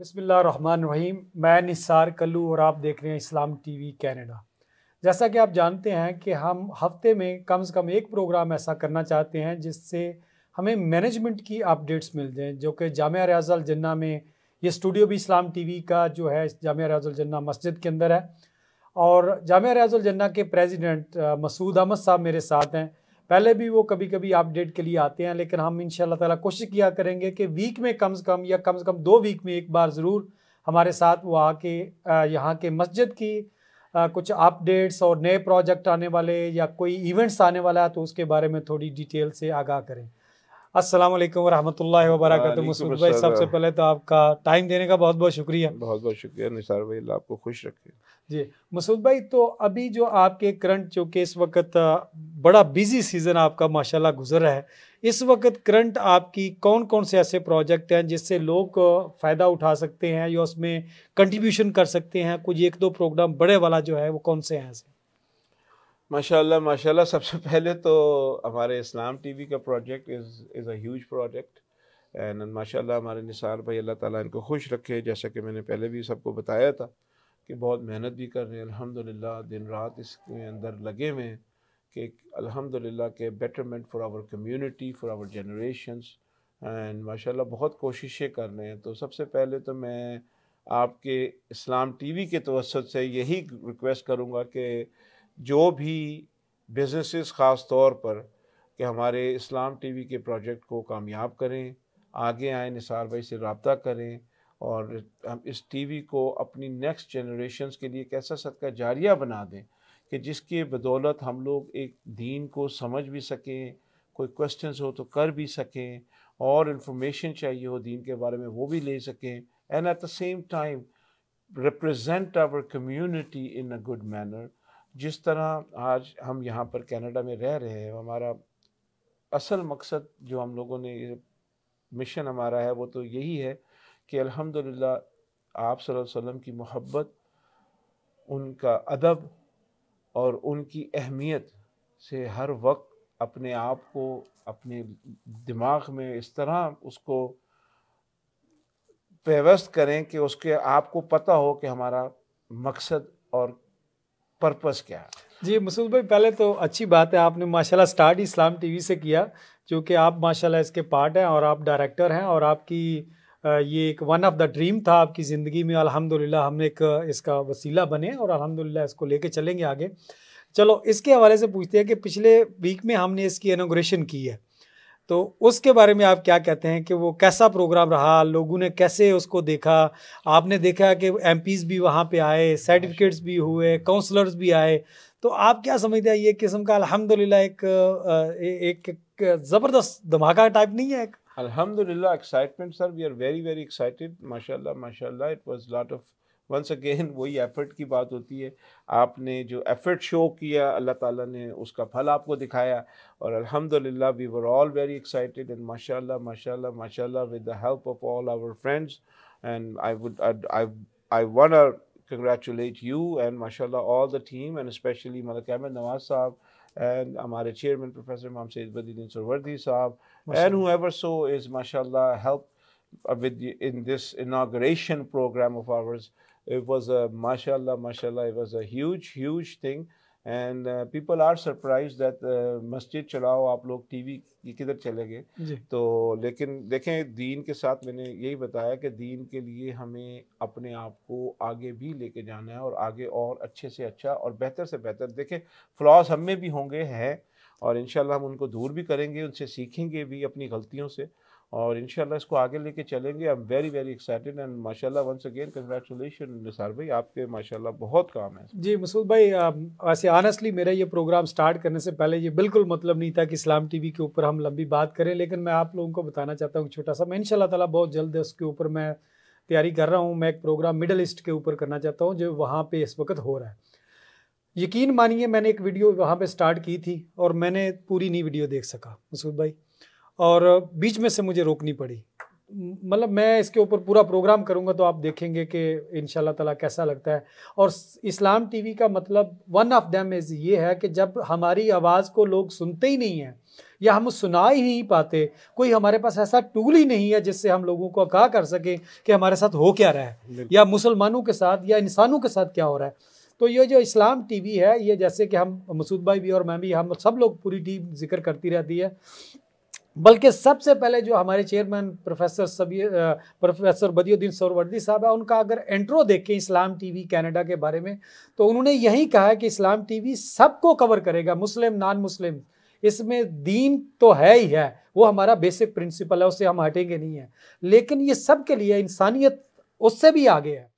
रहीम मैं निसार कल्लू और आप देख रहे हैं इस्लाम टीवी कनाडा जैसा कि आप जानते हैं कि हम हफ्ते में कम से कम एक प्रोग्राम ऐसा करना चाहते हैं जिससे हमें मैनेजमेंट की अपडेट्स मिल जाएं जो कि जाम रियाजल जन्ना में ये स्टूडियो भी इस्लाम टीवी का जो है जाम रियाजल जन्ना मस्जिद के अंदर है और जाम रियाजल जन्ना के प्रेसिडेंट मसूद अहमद साहब मेरे साथ हैं पहले भी वो कभी कभी अपडेट के लिए आते हैं लेकिन हम इन ताला कोशिश किया करेंगे कि वीक में कम से कम या कम से कम दो वीक में एक बार ज़रूर हमारे साथ वो आके यहाँ के मस्जिद की आ, कुछ अपडेट्स और नए प्रोजेक्ट आने वाले या कोई इवेंट्स आने वाला है तो उसके बारे में थोड़ी डिटेल से आगाह करें अस्सलाम वालेकुम वरहमतुल्लाहि वबरकatuh मसूद भाई सबसे पहले तो आपका टाइम देने का बहुत बहुत शुक्रिया बहुत बहुत शुक्रिया निसार भाई आपको खुश रखे जी मसूद भाई तो अभी जो आपके करंट जो कि इस वक्त बड़ा बिजी सीज़न आपका माशाल्लाह गुजर रहा है इस वक्त करंट आपकी कौन कौन से ऐसे प्रोजेक्ट हैं जिससे लोग फ़ायदा उठा सकते हैं या उसमें कंट्रीब्यूशन कर सकते हैं कुछ एक दो प्रोग्राम बड़े वाला जो है वो कौन से हैं ऐसे माशाल्लाह माशाल्लाह सबसे पहले तो हमारे इस्लाम टीवी का project is is as project and माशाल्लाह हमारे निसार भाई अल्लाह ताला इनको खुश रखे जैसा कि मैंने पहले भी सबको बताया था कि बहुत मेहनत भी कर रहे हैं अलहमदिल्ला दिन रात इसके अंदर लगे हुए हैं कि अल्हम्दुलिल्लाह के betterment for our community for our generations and माशाल्लाह बहुत कोशिशें कर रहे हैं तो सबसे पहले तो मैं आपके इस्लाम टीवी के तवसत से यही रिक्वेस्ट करूँगा कि जो भी बिजनेसेस ख़ास तौर पर कि हमारे इस्लाम टीवी के प्रोजेक्ट को कामयाब करें आगे आए निसार भाई से रबता करें और हम इस टीवी को अपनी नेक्स्ट जनरेशन के लिए कैसा सदका जारिया बना दें कि जिसके बदौलत हम लोग एक दीन को समझ भी सकें कोई क्वेश्चन हो तो कर भी सकें और इन्फॉर्मेशन चाहिए हो दीन के बारे में वो भी ले सकें and at the same time represent our community in a good manner जिस तरह आज हम यहाँ पर कनाडा में रह रहे हैं हमारा असल मकसद जो हम लोगों ने मिशन हमारा है वो तो यही है कि अल्हम्दुलिल्लाह आप सल्लल्लाहु अलैहि वसल्लम की मोहब्बत उनका अदब और उनकी अहमियत से हर वक्त अपने आप को अपने दिमाग में इस तरह उसको पेवस्त करें कि उसके आपको पता हो कि हमारा मकसद और पर्पस क्या है जी मसूद भाई पहले तो अच्छी बात है आपने माशाल्लाह स्टार्ट इस्लाम टीवी से किया जो कि आप माशाल्लाह इसके पार्ट हैं और आप डायरेक्टर हैं और आपकी ये एक वन ऑफ द ड्रीम था आपकी ज़िंदगी में अल्हम्दुलिल्लाह हम एक इसका वसीला बने और अल्हम्दुलिल्लाह इसको लेके चलेंगे आगे चलो इसके हवाले से पूछते हैं कि पिछले वीक में हमने इसकी इनोग्रेशन की है तो उसके बारे में आप क्या कहते हैं कि वो कैसा प्रोग्राम रहा लोगों ने कैसे उसको देखा आपने देखा कि एम भी वहाँ पर आए सर्टिफिकेट्स भी हुए काउंसलर्स भी आए तो आप क्या समझते हैं ये किस्म का अलहमदिल्ला एक एक, एक ज़बरदस्त धमाका टाइप नहीं है एक Alhamdulillah, excitement, sir. We are very, very excited. MashaAllah, MashaAllah. It was a lot of, once again, वही एफर्ट की बात होती है आपने जो एफर्ट शो किया अल्लाह ताला ने उसका फल आपको दिखाया और अल्हम्दुलिल्लाह we were all very excited and माशाल्लाह माशाल्लाह माशाल्लाह with the help of all our friends and I would I I want to congratulate you and mashallah all the team and especially Malik Ahmed Nawaz Saab and our chairman, Professor Imam Sayyid Badin Sarwardi साहब and whoever so is mashallah helped with the, in this inauguration program of ours it was a mashallah mashallah it was a huge huge thing and people are surprise that मस्जिद चलाओ आप लोग TV किधर चले गए तो लेकिन देखें दीन के साथ मैंने यही बताया कि दीन के लिए हमें अपने आप को आगे भी लेके जाना है और आगे और अच्छे से अच्छा और बेहतर से बेहतर देखें फ्लॉज हम में भी होंगे हैं और इन हम उनको दूर भी करेंगे उनसे सीखेंगे भी अपनी गलतियों से और इन इसको आगे लेके चलेंगे I am very very excited and माशाल्लाह वंस अगेन कंग्रेचुलेशन निसार भाई आपके माशाल्लाह बहुत काम है जी मसूद भाई वैसे ऑनेस्टली मेरा ये प्रोग्राम स्टार्ट करने से पहले ये बिल्कुल मतलब नहीं था कि इस्लाम टीवी के ऊपर हम लंबी बात करें लेकिन मैं आप लोगों को बताना चाहता हूँ छोटा सा मैं इनशाला तला बहुत जल्द उसके ऊपर मैं तैयारी कर रहा हूँ मैं एक प्रोग्राम मिडल ईस्ट के ऊपर करना चाहता हूँ जो वहाँ पर इस वक्त हो रहा है यकीन मानिए मैंने एक वीडियो वहाँ पर स्टार्ट की थी और मैंने पूरी नहीं वीडियो देख सका मसूद भाई और बीच में से मुझे रोकनी पड़ी मतलब मैं इसके ऊपर पूरा प्रोग्राम करूंगा तो आप देखेंगे कि इन ताला कैसा लगता है और इस्लाम टीवी का मतलब वन ऑफ देम इज़ ये है कि जब हमारी आवाज़ को लोग सुनते ही नहीं हैं या हम सुना ही नहीं पाते कोई हमारे पास ऐसा टूल ही नहीं है जिससे हम लोगों को आगाह कर सकें कि हमारे साथ हो क्या रहा है या मुसलमानों के साथ या इंसानों के साथ क्या हो रहा है तो ये जो इस्लाम टीवी है ये जैसे कि हम मसूद भाई भी और मैं भी हम सब लोग पूरी टीम जिक्र करती रहती है बल्कि सबसे पहले जो हमारे चेयरमैन प्रोफेसर सभी प्रोफेसर बदियुद्दीन सोरवर्दी साहब है उनका अगर एंट्रो देखें इस्लाम टीवी कनाडा के बारे में तो उन्होंने यही कहा है कि इस्लाम टीवी सबको कवर करेगा मुस्लिम नॉन मुस्लिम इसमें दीन तो है ही है वो हमारा बेसिक प्रिंसिपल है उससे हम हटेंगे नहीं है लेकिन ये सब के लिए इंसानियत उससे भी आगे है